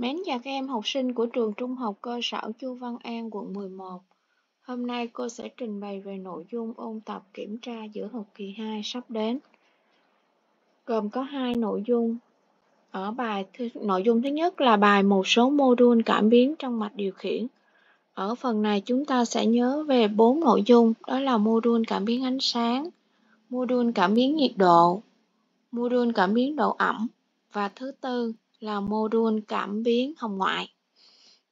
Mến chào các em học sinh của trường trung học cơ sở Chu Văn An, quận 11. Hôm nay cô sẽ trình bày về nội dung ôn tập kiểm tra giữa học kỳ 2 sắp đến. Gồm có hai nội dung. Ở bài thứ, nội dung thứ nhất là bài một số mô đun cảm biến trong mạch điều khiển. Ở phần này chúng ta sẽ nhớ về bốn nội dung, đó là mô đun cảm biến ánh sáng, mô đun cảm biến nhiệt độ, mô đun cảm biến độ ẩm và thứ tư là mô đun cảm biến hồng ngoại.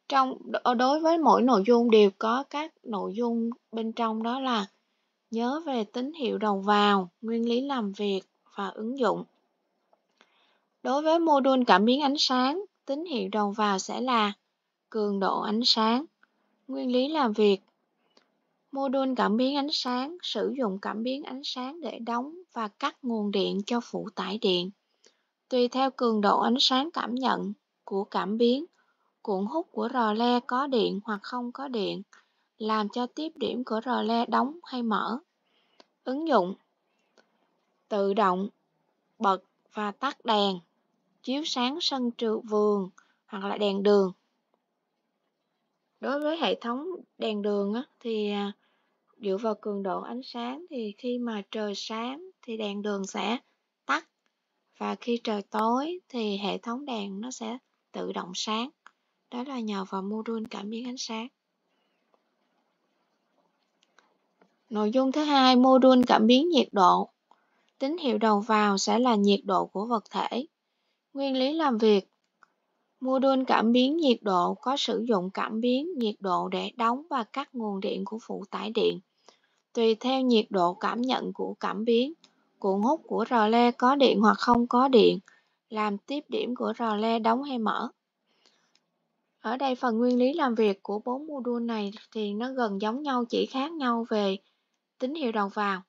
Trong đối với mỗi nội dung đều có các nội dung bên trong đó là nhớ về tín hiệu đầu vào, nguyên lý làm việc và ứng dụng. Đối với mô đun cảm biến ánh sáng, tín hiệu đầu vào sẽ là cường độ ánh sáng, nguyên lý làm việc. Mô đun cảm biến ánh sáng sử dụng cảm biến ánh sáng để đóng và cắt nguồn điện cho phụ tải điện. Tùy theo cường độ ánh sáng cảm nhận của cảm biến, cuộn hút của rò le có điện hoặc không có điện, làm cho tiếp điểm của rò le đóng hay mở. Ứng dụng Tự động bật và tắt đèn, chiếu sáng sân trường vườn hoặc là đèn đường. Đối với hệ thống đèn đường á, thì à, dựa vào cường độ ánh sáng thì khi mà trời sáng thì đèn đường sẽ tắt và khi trời tối thì hệ thống đèn nó sẽ tự động sáng đó là nhờ vào module cảm biến ánh sáng nội dung thứ hai module cảm biến nhiệt độ tín hiệu đầu vào sẽ là nhiệt độ của vật thể nguyên lý làm việc module cảm biến nhiệt độ có sử dụng cảm biến nhiệt độ để đóng và cắt nguồn điện của phụ tải điện tùy theo nhiệt độ cảm nhận của cảm biến cuộn hút của rò le có điện hoặc không có điện, làm tiếp điểm của rò le đóng hay mở. Ở đây phần nguyên lý làm việc của bốn module này thì nó gần giống nhau chỉ khác nhau về tín hiệu đầu vào.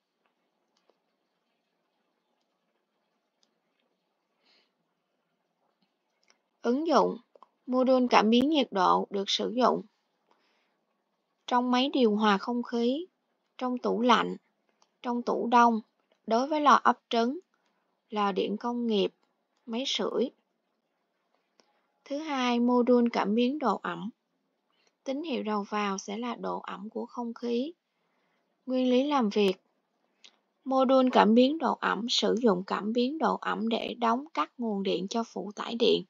Ứng dụng Module cảm biến nhiệt độ được sử dụng trong máy điều hòa không khí, trong tủ lạnh, trong tủ đông, đối với lò ấp trứng, lò điện công nghiệp, máy sưởi. Thứ hai, mô đun cảm biến độ ẩm. Tín hiệu đầu vào sẽ là độ ẩm của không khí. Nguyên lý làm việc Mô đun cảm biến độ ẩm sử dụng cảm biến độ ẩm để đóng các nguồn điện cho phụ tải điện.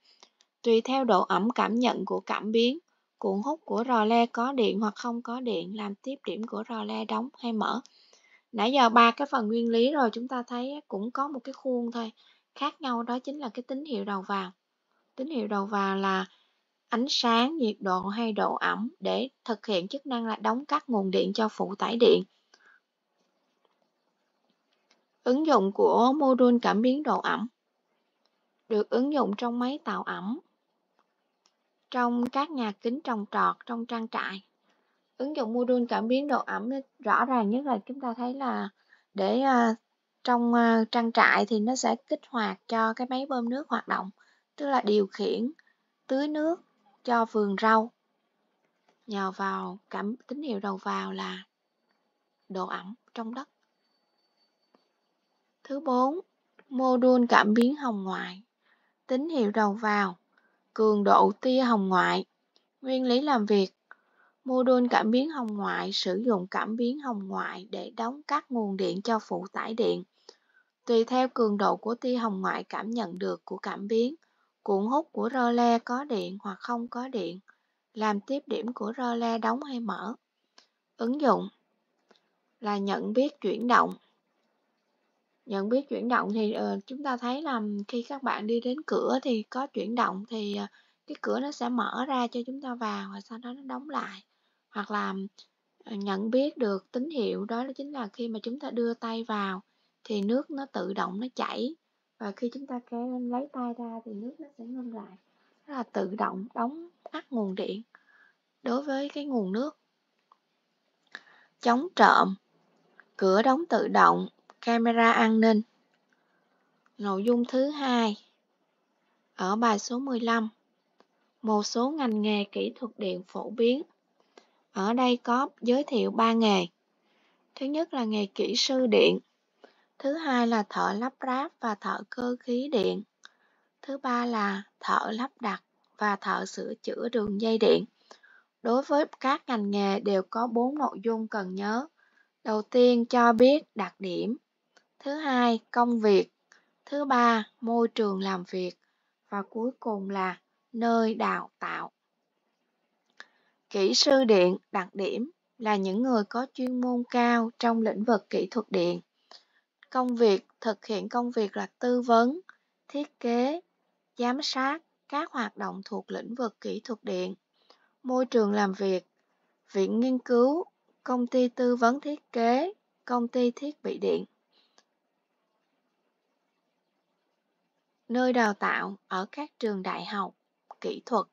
Tùy theo độ ẩm cảm nhận của cảm biến, cuộn hút của rò le có điện hoặc không có điện làm tiếp điểm của rò le đóng hay mở nãy giờ ba cái phần nguyên lý rồi chúng ta thấy cũng có một cái khuôn thôi khác nhau đó chính là cái tín hiệu đầu vào tín hiệu đầu vào là ánh sáng nhiệt độ hay độ ẩm để thực hiện chức năng là đóng cắt nguồn điện cho phụ tải điện ứng dụng của mô đun cảm biến độ ẩm được ứng dụng trong máy tạo ẩm trong các nhà kính trồng trọt trong trang trại ứng dụng module cảm biến độ ẩm rõ ràng nhất là chúng ta thấy là để à, trong à, trang trại thì nó sẽ kích hoạt cho cái máy bơm nước hoạt động tức là điều khiển tưới nước cho vườn rau nhờ vào cảm tín hiệu đầu vào là độ ẩm trong đất thứ bốn, mô đun cảm biến hồng ngoại tín hiệu đầu vào cường độ tia hồng ngoại nguyên lý làm việc Mô đun cảm biến hồng ngoại sử dụng cảm biến hồng ngoại để đóng các nguồn điện cho phụ tải điện. Tùy theo cường độ của tia hồng ngoại cảm nhận được của cảm biến, cuộn hút của rơ le có điện hoặc không có điện, làm tiếp điểm của rơ le đóng hay mở. Ứng dụng là nhận biết chuyển động. Nhận biết chuyển động thì uh, chúng ta thấy là khi các bạn đi đến cửa thì có chuyển động thì uh, cái cửa nó sẽ mở ra cho chúng ta vào và sau đó nó đóng lại hoặc là ờ, nhận biết được tín hiệu đó chính là khi mà chúng ta đưa tay vào thì nước nó tự động nó chảy và khi chúng ta lấy tay ra thì nước nó sẽ ngưng lại đó là tự động đóng tắt nguồn điện đối với cái nguồn nước chống trộm cửa đóng tự động camera an ninh nội dung thứ hai ở bài số 15 một số ngành nghề kỹ thuật điện phổ biến ở đây có giới thiệu ba nghề. Thứ nhất là nghề kỹ sư điện. Thứ hai là thợ lắp ráp và thợ cơ khí điện. Thứ ba là thợ lắp đặt và thợ sửa chữa đường dây điện. Đối với các ngành nghề đều có bốn nội dung cần nhớ. Đầu tiên cho biết đặc điểm. Thứ hai, công việc. Thứ ba, môi trường làm việc. Và cuối cùng là nơi đào tạo. Kỹ sư điện đặc điểm là những người có chuyên môn cao trong lĩnh vực kỹ thuật điện. Công việc thực hiện công việc là tư vấn, thiết kế, giám sát các hoạt động thuộc lĩnh vực kỹ thuật điện, môi trường làm việc, viện nghiên cứu, công ty tư vấn thiết kế, công ty thiết bị điện. Nơi đào tạo ở các trường đại học, kỹ thuật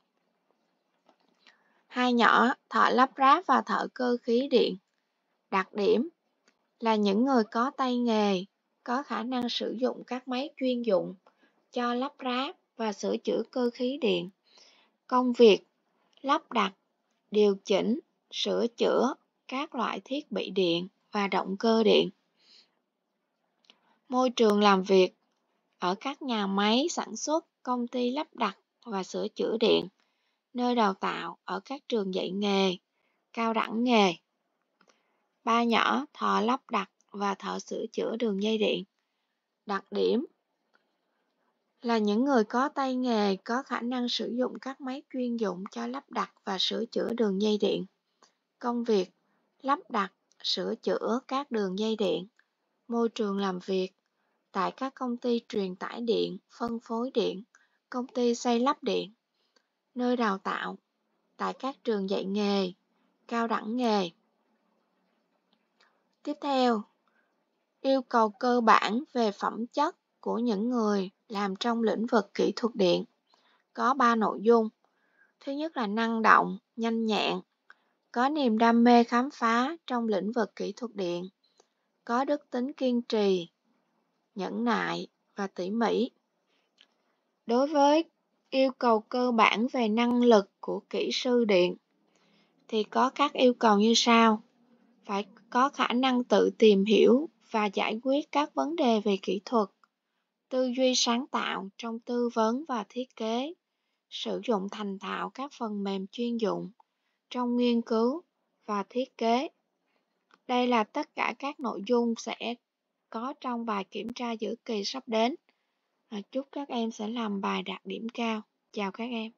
Hai nhỏ thợ lắp ráp và thợ cơ khí điện. Đặc điểm là những người có tay nghề, có khả năng sử dụng các máy chuyên dụng cho lắp ráp và sửa chữa cơ khí điện. Công việc lắp đặt, điều chỉnh, sửa chữa các loại thiết bị điện và động cơ điện. Môi trường làm việc ở các nhà máy sản xuất, công ty lắp đặt và sửa chữa điện nơi đào tạo ở các trường dạy nghề, cao đẳng nghề. Ba nhỏ thợ lắp đặt và thợ sửa chữa đường dây điện. Đặc điểm là những người có tay nghề có khả năng sử dụng các máy chuyên dụng cho lắp đặt và sửa chữa đường dây điện. Công việc lắp đặt, sửa chữa các đường dây điện, môi trường làm việc tại các công ty truyền tải điện, phân phối điện, công ty xây lắp điện, nơi đào tạo, tại các trường dạy nghề, cao đẳng nghề. Tiếp theo, yêu cầu cơ bản về phẩm chất của những người làm trong lĩnh vực kỹ thuật điện có 3 nội dung. Thứ nhất là năng động, nhanh nhẹn, có niềm đam mê khám phá trong lĩnh vực kỹ thuật điện, có đức tính kiên trì, nhẫn nại và tỉ mỉ. Đối với yêu cầu cơ bản về năng lực của kỹ sư điện thì có các yêu cầu như sau phải có khả năng tự tìm hiểu và giải quyết các vấn đề về kỹ thuật tư duy sáng tạo trong tư vấn và thiết kế sử dụng thành thạo các phần mềm chuyên dụng trong nghiên cứu và thiết kế đây là tất cả các nội dung sẽ có trong bài kiểm tra giữa kỳ sắp đến Chúc các em sẽ làm bài đạt điểm cao. Chào các em.